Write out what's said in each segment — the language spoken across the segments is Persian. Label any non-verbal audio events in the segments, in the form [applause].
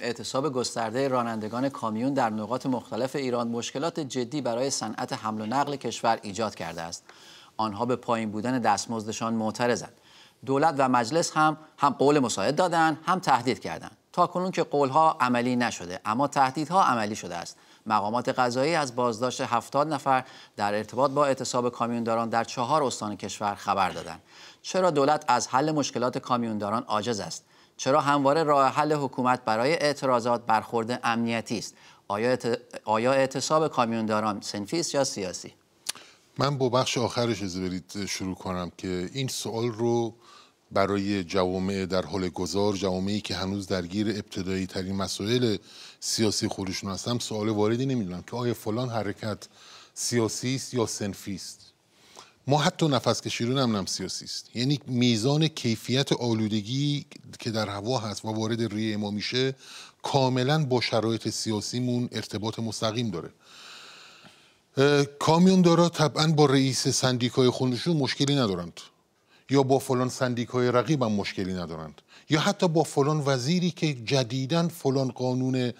اعتصاب گسترده رانندگان کامیون در نقاط مختلف ایران مشکلات جدی برای صنعت حمل و نقل کشور ایجاد کرده است. آنها به پایین بودن دستمزدشان معترضند. دولت و مجلس هم هم قول مساعد دادند هم تهدید کردند. تا کنون که قولها عملی نشده اما تهدیدها عملی شده است. مقامات قضایی از بازداشت 70 نفر در ارتباط با اعتصاب کامیونداران در چهار استان کشور خبر دادند. چرا دولت از حل مشکلات کامیونداران عاجز است؟ چرا همواره راه حل حکومت برای اعتراضات برخورد امنیتی است آیا, آیا اعتصاب کامیونداران سنفی است یا سیاسی من با بخش آخرش از برید شروع کنم که این سوال رو برای جوامع در حال گذار جوامعی که هنوز درگیر ابتدایی ترین مسائل سیاسی خودشون هستم سوال واردی نمیدونم که آیا فلان حرکت سیاسی است یا سنفی است ما حتی نفس کشیدن هم سیاسی است یعنی میزان کیفیت آلودگی که در هوا هست و وارد ریه ما میشه کاملا با شرایط سیاسیمون ارتباط مستقیم داره کامیون دارا طبعا با رئیس سندیکای خودشون مشکلی ندارند یا با فلان سندیکای رقیبم مشکلی ندارند یا حتی با فلان وزیری که جدیدا فلان قانون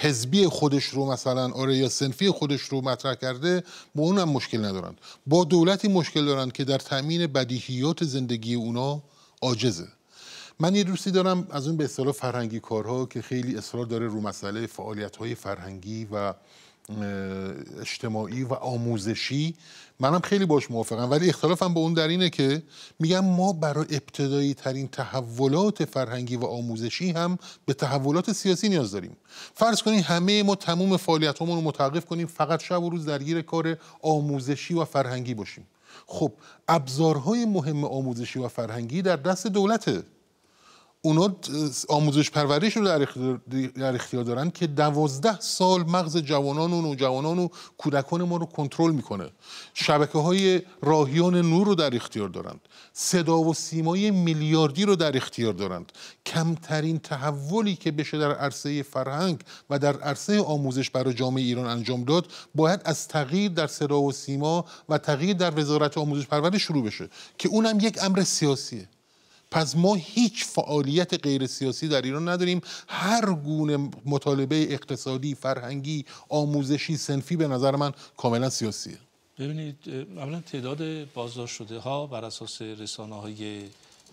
حزبی خودش رو مثلا آره یا سنفی خودش رو مطرح کرده با اونم مشکل ندارند با دولتی مشکل دارند که در تامین بدیهیات زندگی اونا عاجزه من یه دوستی دارم از اون به اصطلاح فرهنگی کارها که خیلی اصرار داره رو مسئله فعالیت های فرهنگی و اجتماعی و آموزشی منم خیلی باش موافقم ولی اختلافم با اون در اینه که میگم ما برای ابتدایی ترین تحولات فرهنگی و آموزشی هم به تحولات سیاسی نیاز داریم فرض کنیم همه ما تموم فعالیت رو متوقف کنیم فقط شب و روز درگیر کار آموزشی و فرهنگی باشیم خب ابزارهای مهم آموزشی و فرهنگی در دست دولته اونا آموزش پرورش رو در اختیار دارن که دوازده سال مغز جوانان و نوجوانان و کودکان ما رو کنترل میکنه شبکه های راهیان نور رو در اختیار دارند صدا و سیمای میلیاردی رو در اختیار دارند کمترین تحولی که بشه در عرصه فرهنگ و در عرصه آموزش برای جامعه ایران انجام داد باید از تغییر در صدا و سیما و تغییر در وزارت آموزش پرورش شروع بشه که اونم یک امر سیاسیه پس ما هیچ فعالیت غیر سیاسی در ایران نداریم هر گونه مطالبه اقتصادی فرهنگی آموزشی سنفی به نظر من کاملا سیاسیه ببینید اولا تعداد بازداشت شده ها بر اساس رسانه های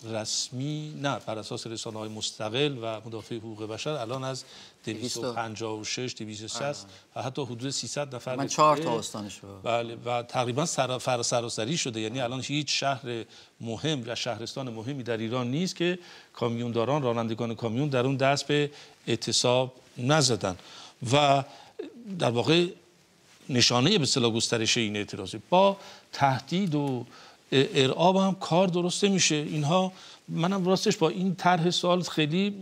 رسمی نه بر اساس رسانه های مستقل و مدافع حقوق بشر الان از 256 260 و حتی حدود 300 نفر من 4 تا استانش بله و تقریبا سر سراسری شده یعنی الان هیچ شهر مهم و شهرستان مهمی در ایران نیست که کامیونداران رانندگان کامیون در اون دست به اعتصاب نزدن و در واقع نشانه به سلا گسترش این اعتراضی با تهدید و ارعاب هم کار درسته میشه اینها منم راستش با این طرح سال خیلی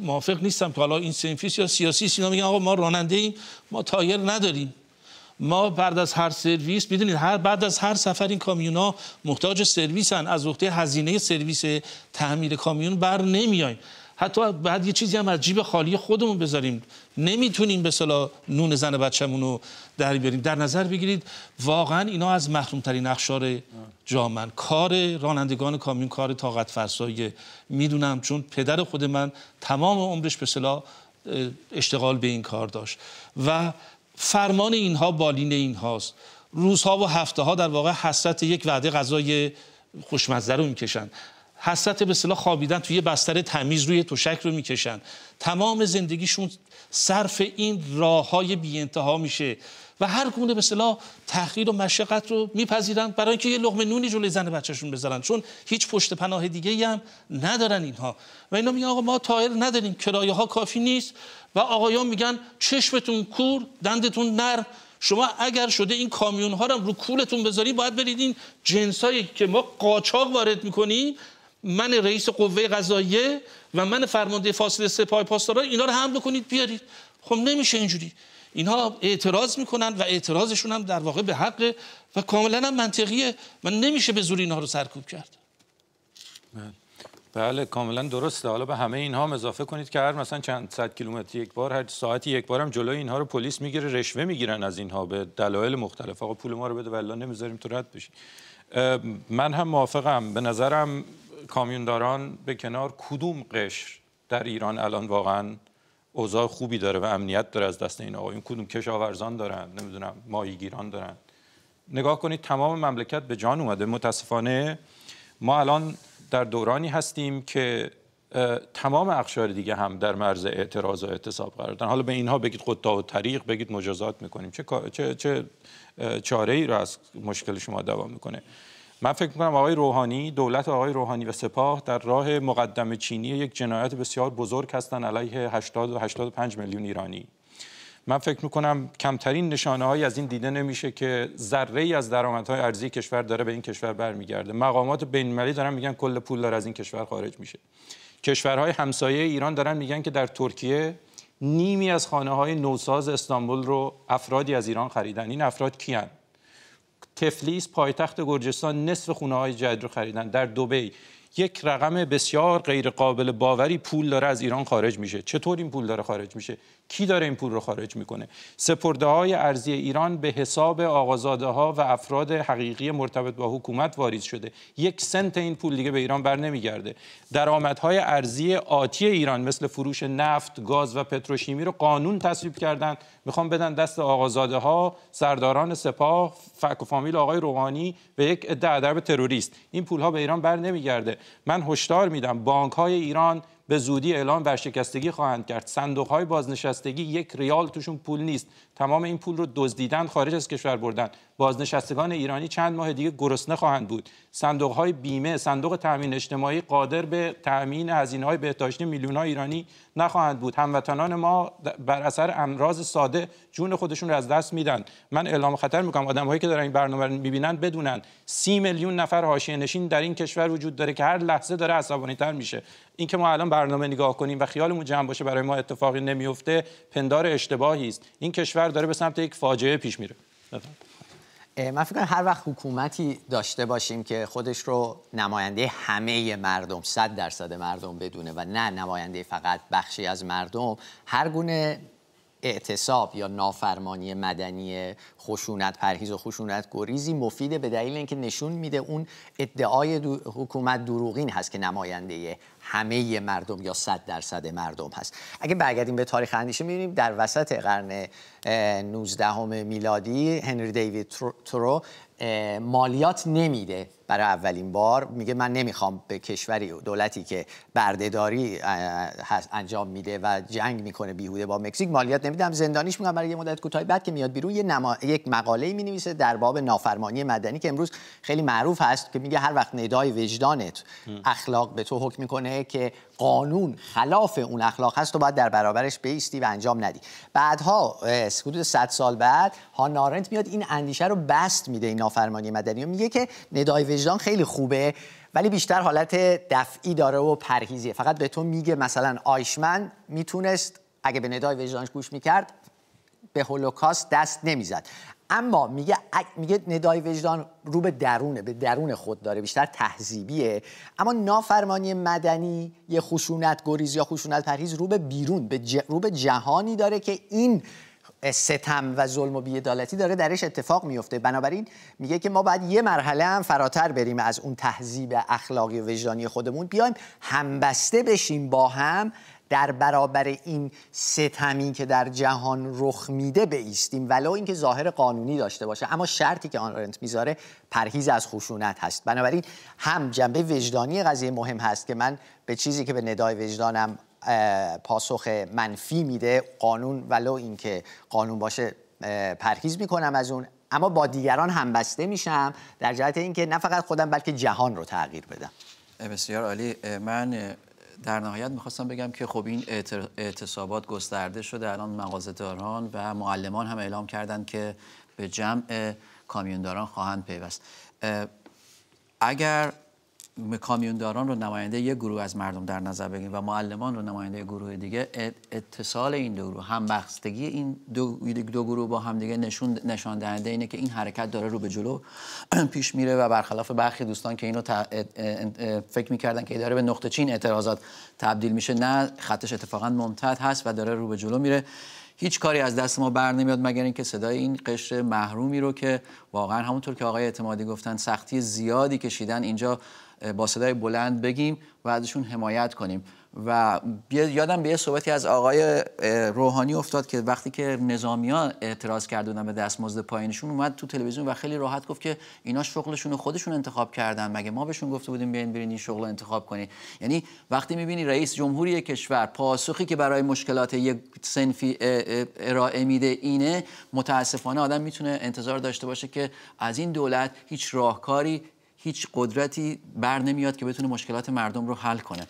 موافق نیستم که حالا این سنفیس یا سیاسی سینا میگن آقا ما راننده ایم ما تایر نداریم ما بعد از هر سرویس میدونید هر بعد از هر سفر این کامیونا محتاج سرویسن از وقتی هزینه سرویس تعمیر کامیون بر نمیایم حتی بعد یه چیزی هم از جیب خالی خودمون بذاریم نمیتونیم به صلاح نون زن بچمون رو در بیاریم در نظر بگیرید واقعا اینا از محرومترین ترین اخشار جامن کار رانندگان کامیون کار طاقت فرساییه میدونم چون پدر خود من تمام عمرش به صلاح اشتغال به این کار داشت و فرمان اینها بالین اینهاست روزها و هفته ها در واقع حسرت یک وعده غذای خوشمزه رو میکشن حسرت به صلاح خوابیدن توی یه بستر تمیز روی تشک رو میکشن تمام زندگیشون صرف این راه های بی انتها میشه و هر گونه به صلاح تحقیر و مشقت رو میپذیرن برای اینکه یه لقمه نونی جلوی زن بچهشون بذارن چون هیچ پشت پناه دیگه هم ندارن اینها و اینا میگن آقا ما تایر نداریم کرایه ها کافی نیست و آقایان میگن چشمتون کور دندتون نر شما اگر شده این کامیون ها رو رو کولتون بذاری باید برید این جنسایی که ما قاچاق وارد میکنیم من رئیس قوه قضاییه و من فرمانده فاصله سپاه پاسداران اینا رو هم بکنید بیارید خب نمیشه اینجوری اینها اعتراض میکنن و اعتراضشون هم در واقع به حق و کاملا هم منطقیه و نمیشه به زور اینها رو سرکوب کرد بله, بله، کاملا درسته حالا به همه اینها اضافه کنید که هر مثلا چند صد کیلومتر یک بار هر ساعتی یک هم جلوی اینها رو پلیس میگیره رشوه میگیرن از اینها به دلایل مختلف آقا پول ما رو بده والله نمیذاریم تو رد بشی من هم موافقم به نظرم کامیونداران به کنار کدوم قشر در ایران الان واقعا اوضاع خوبی داره و امنیت داره از دست این آقایون کدوم کشاورزان دارن نمیدونم ماهیگیران دارن نگاه کنید تمام مملکت به جان اومده متاسفانه ما الان در دورانی هستیم که تمام اقشار دیگه هم در مرز اعتراض و اعتصاب قرار دارن حالا به اینها بگید قطاع و طریق بگید مجازات میکنیم چه چه چه چاره ای رو از مشکل شما دوام میکنه من فکر میکنم آقای روحانی دولت آقای روحانی و سپاه در راه مقدم چینی یک جنایت بسیار بزرگ هستند علیه 80 و 85 میلیون ایرانی من فکر میکنم کمترین نشانه هایی از این دیده نمیشه که ذره ای از درآمدهای ارزی کشور داره به این کشور برمیگرده مقامات المللی دارن میگن کل پول داره از این کشور خارج میشه کشورهای همسایه ایران دارن میگن که در ترکیه نیمی از خانه های نوساز استانبول رو افرادی از ایران خریدن این افراد کیان تفلیس پایتخت گرجستان نصف خونه های جدید رو خریدن در دبی یک رقم بسیار غیرقابل باوری پول داره از ایران خارج میشه چطور این پول داره خارج میشه کی داره این پول رو خارج میکنه سپرده های ارزی ایران به حساب آقازاده ها و افراد حقیقی مرتبط با حکومت واریز شده یک سنت این پول دیگه به ایران بر نمیگرده درآمدهای ارزی آتی ایران مثل فروش نفت گاز و پتروشیمی رو قانون تصویب کردن میخوام بدن دست آقازاده ها سرداران سپاه فک و فامیل آقای روحانی به یک عده ادب تروریست این پول ها به ایران بر نمیگرده من هشدار میدم بانک های ایران به زودی اعلام ورشکستگی خواهند کرد صندوق های بازنشستگی یک ریال توشون پول نیست تمام این پول رو دزدیدن خارج از کشور بردن بازنشستگان ایرانی چند ماه دیگه گرسنه خواهند بود صندوق های بیمه صندوق تامین اجتماعی قادر به تامین هزینه های بهداشتی میلیون ها ایرانی نخواهند بود هموطنان ما بر اثر امراض ساده جون خودشون رو از دست میدن من اعلام خطر میکنم آدم هایی که دارن این برنامه رو میبینن بدونن سی میلیون نفر حاشیه نشین در این کشور وجود داره که هر لحظه داره عصبانی تر میشه اینکه ما الان برنامه نگاه کنیم و خیالمون جمع باشه برای ما اتفاقی نمیفته پندار اشتباهی است این کشور داره به سمت یک فاجعه پیش میره من فکر کنم هر وقت حکومتی داشته باشیم که خودش رو نماینده همه مردم صد درصد مردم بدونه و نه نماینده فقط بخشی از مردم هر گونه اعتصاب یا نافرمانی مدنی خشونت پرهیز و خشونت گریزی مفیده به دلیل اینکه نشون میده اون ادعای حکومت دروغین هست که نماینده همه مردم یا صد درصد مردم هست اگه برگردیم به تاریخ اندیشه میبینیم در وسط قرن 19 میلادی هنری دیوید ترو مالیات نمیده برای اولین بار میگه من نمیخوام به کشوری دولتی که بردهداری انجام میده و جنگ میکنه بیهوده با مکزیک مالیات نمیدم زندانیش میگم برای یه مدت کوتاهی بعد که میاد بیرون یه یک مقاله می نویسه در باب نافرمانی مدنی که امروز خیلی معروف هست که میگه هر وقت ندای وجدانت اخلاق به تو حکم میکنه که قانون خلاف اون اخلاق هست و باید در برابرش بیستی و انجام ندی بعدها حدود 100 سال بعد ها نارنت میاد این اندیشه رو بست میده این نافرمانی مدنی و میگه که ندای وجدان خیلی خوبه ولی بیشتر حالت دفعی داره و پرهیزیه فقط به تو میگه مثلا آیشمن میتونست اگه به ندای وجدانش گوش میکرد به هولوکاست دست نمیزد اما میگه میگه ندای وجدان رو به درونه به درون خود داره بیشتر تهذیبیه اما نافرمانی مدنی یه خشونت گریز یا خشونت پرهیز رو به بیرون به ج... رو به جهانی داره که این ستم و ظلم و بیعدالتی داره درش اتفاق میفته بنابراین میگه که ما باید یه مرحله هم فراتر بریم از اون تهذیب اخلاقی و وجدانی خودمون بیایم همبسته بشیم با هم در برابر این ستمی که در جهان رخ میده بیستیم ولو اینکه ظاهر قانونی داشته باشه اما شرطی که آن آرنت میذاره پرهیز از خشونت هست بنابراین هم جنبه وجدانی قضیه مهم هست که من به چیزی که به ندای وجدانم پاسخ منفی میده قانون ولو اینکه قانون باشه پرهیز میکنم از اون اما با دیگران همبسته میشم در جهت اینکه نه فقط خودم بلکه جهان رو تغییر بدم بسیار عالی من در نهایت میخواستم بگم که خب این اعتصابات گسترده شده الان مغازداران و معلمان هم اعلام کردند که به جمع کامیونداران خواهند پیوست اگر کامیونداران رو نماینده یک گروه از مردم در نظر بگیریم و معلمان رو نماینده گروه دیگه اتصال این دو گروه همبستگی این دو, گروه با همدیگه نشون نشان دهنده اینه که این حرکت داره رو به جلو [clears throat] پیش میره و برخلاف برخی دوستان که اینو فکر میکردن که داره به نقطه چین اعتراضات تبدیل میشه نه خطش اتفاقا ممتد هست و داره رو به جلو میره هیچ کاری از دست ما بر نمیاد مگر اینکه صدای این قشر محرومی رو که واقعا همونطور که آقای اعتمادی گفتن سختی زیادی کشیدن اینجا با صدای بلند بگیم و ازشون حمایت کنیم و یادم به یه صحبتی از آقای روحانی افتاد که وقتی که نظامیان اعتراض کردن به دستمزد پایینشون اومد تو تلویزیون و خیلی راحت گفت که اینا شغلشون خودشون انتخاب کردن مگه ما بهشون گفته بودیم بیاین برین این شغل انتخاب کنین یعنی وقتی میبینی رئیس جمهوری کشور پاسخی که برای مشکلات یک سنفی ارائه میده اینه متاسفانه آدم میتونه انتظار داشته باشه که از این دولت هیچ راهکاری هیچ قدرتی بر نمیاد که بتونه مشکلات مردم رو حل کنه